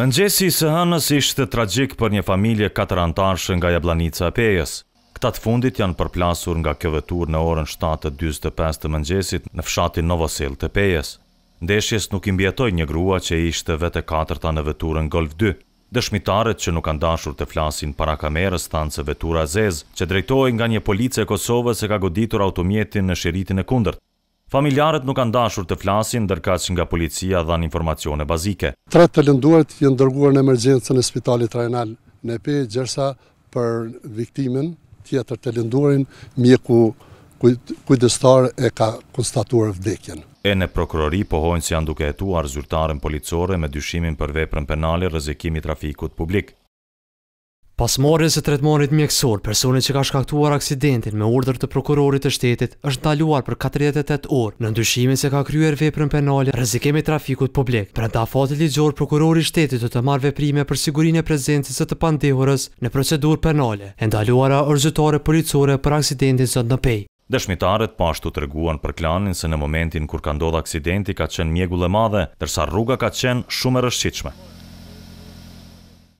Mëngjesi i së hënës ishte tragjik për një familje katërantarshë nga Jablanica e Pejës. Këta të fundit janë përplasur nga kjo vetur në orën 7.25 të mëngjesit në fshatin Novosel të Pejës. Ndeshjes nuk imbjetoj një grua që ishte vete katërta në veturën Golf 2. Dëshmitarët që nuk kanë dashur të flasin para kamerës thanë se vetura Zez, që drejtoj nga një policë e Kosovës e ka goditur automjetin në shiritin e kundërt. Familjarët nuk kanë dashur të flasin, që nga policia dhan informacione bazike. Tre të lënduar të janë dërguar në emergjencën e spitalit rajonal në Pe, gjersa për viktimën tjetër të lënduarin mjeku kujdestar e ka konstatuar vdekjen. E në prokurori pohojnë si janë duke hetuar zyrtarën policore me dyshimin për veprën penale rrezikimi trafikut publik. Pas marrjes së tretmonit mjekësor, personi që ka shkaktuar aksidentin me urdhër të prokurorit të shtetit është ndaluar për 48 orë në ndushimin se ka kryer veprën penale rrezikimi trafikut publik. Brenda fatit ligjor, prokurori i shtetit do të marrë veprime për sigurinë e prezencës së të pandehurës në procedur penale. E ndaluara është policore për aksidentin sot në Pej. Dëshmitarët po ashtu treguan për klanin se në momentin kur ka ndodhur aksidenti ka qenë mjegull e madhe, ndërsa rruga ka qenë shumë e rëshqitshme.